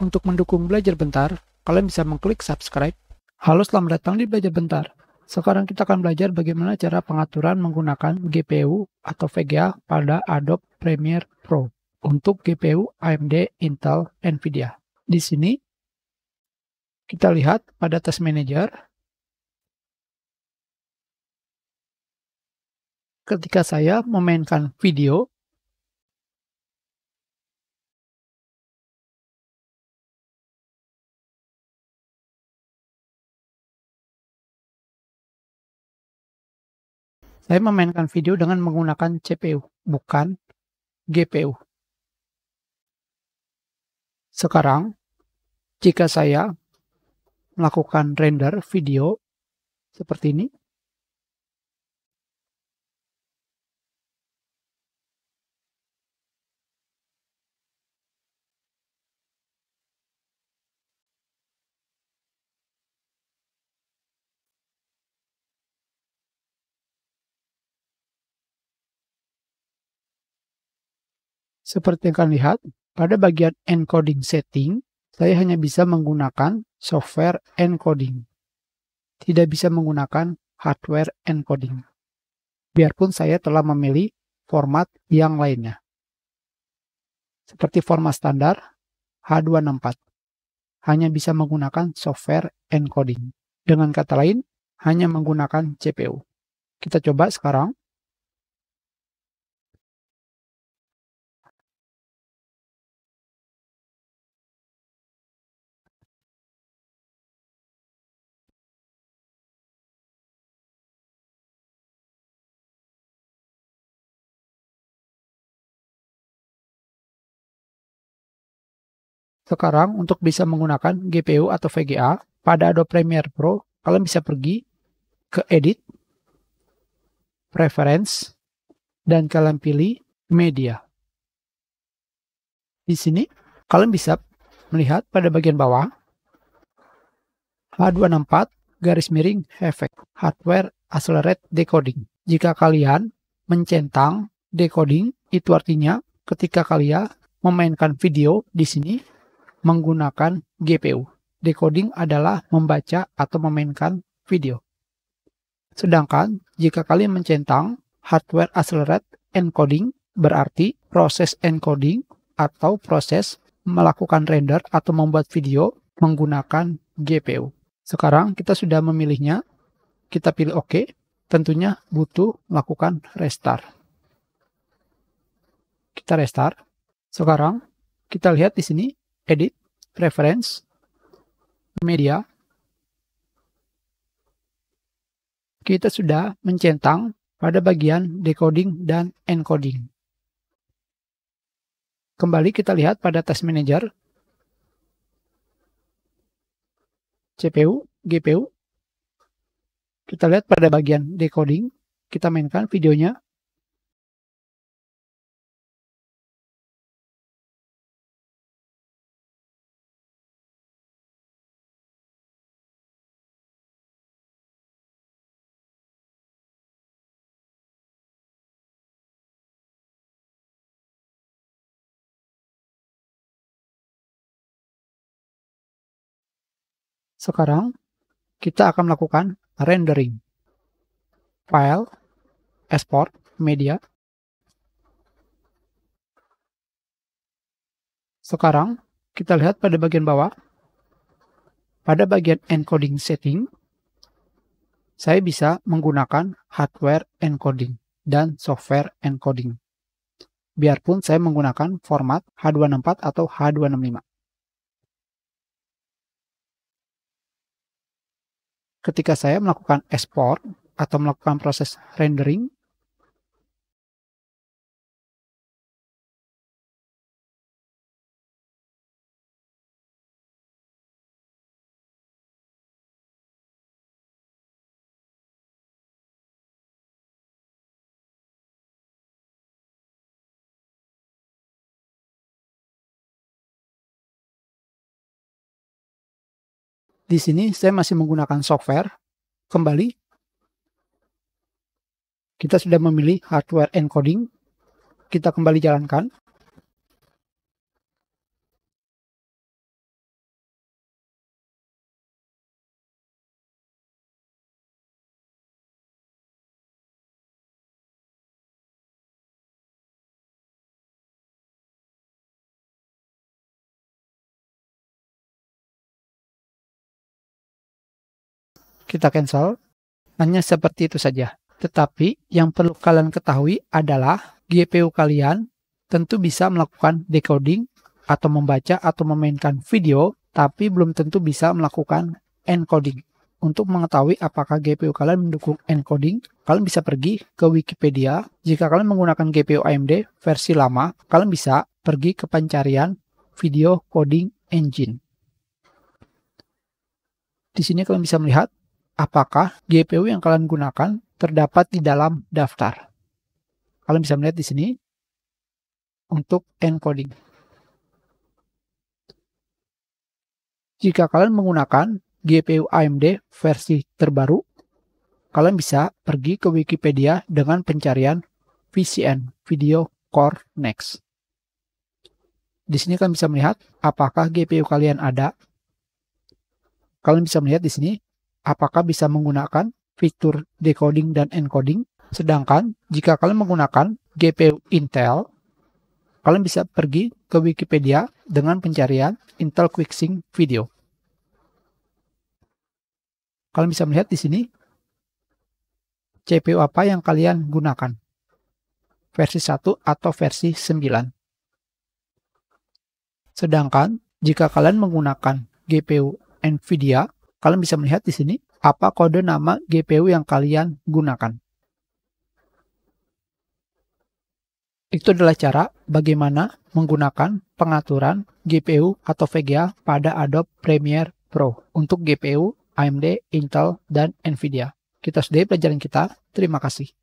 Untuk mendukung belajar bentar, kalian bisa mengklik subscribe. Halo, selamat datang di Belajar Bentar. Sekarang kita akan belajar bagaimana cara pengaturan menggunakan GPU atau VGA pada Adobe Premiere Pro untuk GPU AMD, Intel, Nvidia. Di sini, kita lihat pada Task Manager, ketika saya memainkan video, Saya memainkan video dengan menggunakan CPU, bukan GPU. Sekarang, jika saya melakukan render video seperti ini, Seperti yang kalian lihat, pada bagian encoding setting, saya hanya bisa menggunakan software encoding. Tidak bisa menggunakan hardware encoding. Biarpun saya telah memilih format yang lainnya. Seperti format standar H264. Hanya bisa menggunakan software encoding. Dengan kata lain, hanya menggunakan CPU. Kita coba sekarang Sekarang untuk bisa menggunakan GPU atau VGA pada Adobe Premiere Pro, kalian bisa pergi ke Edit, Preference, dan kalian pilih Media. Di sini kalian bisa melihat pada bagian bawah H264 garis miring efek hardware accelerate decoding. Jika kalian mencentang decoding, itu artinya ketika kalian memainkan video di sini, menggunakan GPU. Decoding adalah membaca atau memainkan video. Sedangkan jika kalian mencentang hardware accelerate encoding berarti proses encoding atau proses melakukan render atau membuat video menggunakan GPU. Sekarang kita sudah memilihnya, kita pilih OK, tentunya butuh melakukan restart. Kita restart. Sekarang kita lihat di sini edit, reference, media. Kita sudah mencentang pada bagian decoding dan encoding. Kembali kita lihat pada task manager. CPU, GPU. Kita lihat pada bagian decoding, kita mainkan videonya Sekarang kita akan melakukan rendering. File, export, media. Sekarang kita lihat pada bagian bawah. Pada bagian encoding setting, saya bisa menggunakan hardware encoding dan software encoding. Biarpun saya menggunakan format H264 atau H265. ketika saya melakukan ekspor atau melakukan proses rendering Di sini saya masih menggunakan software. Kembali. Kita sudah memilih hardware encoding. Kita kembali jalankan. kita cancel. Hanya seperti itu saja. Tetapi yang perlu kalian ketahui adalah GPU kalian tentu bisa melakukan decoding atau membaca atau memainkan video, tapi belum tentu bisa melakukan encoding. Untuk mengetahui apakah GPU kalian mendukung encoding, kalian bisa pergi ke Wikipedia. Jika kalian menggunakan GPU AMD versi lama, kalian bisa pergi ke pencarian video coding engine. Di sini kalian bisa melihat apakah GPU yang kalian gunakan terdapat di dalam daftar. Kalian bisa melihat di sini untuk encoding. Jika kalian menggunakan GPU AMD versi terbaru, kalian bisa pergi ke Wikipedia dengan pencarian VCN Video Core Next. Di sini kalian bisa melihat apakah GPU kalian ada. Kalian bisa melihat di sini apakah bisa menggunakan fitur decoding dan encoding. Sedangkan jika kalian menggunakan GPU Intel, kalian bisa pergi ke Wikipedia dengan pencarian Intel QuickSync Video. Kalian bisa melihat di sini CPU apa yang kalian gunakan. Versi 1 atau versi 9. Sedangkan jika kalian menggunakan GPU NVIDIA, Kalian bisa melihat di sini apa kode nama GPU yang kalian gunakan. Itu adalah cara bagaimana menggunakan pengaturan GPU atau VGA pada Adobe Premiere Pro untuk GPU AMD, Intel, dan NVIDIA. Kita sudahi pelajaran kita. Terima kasih.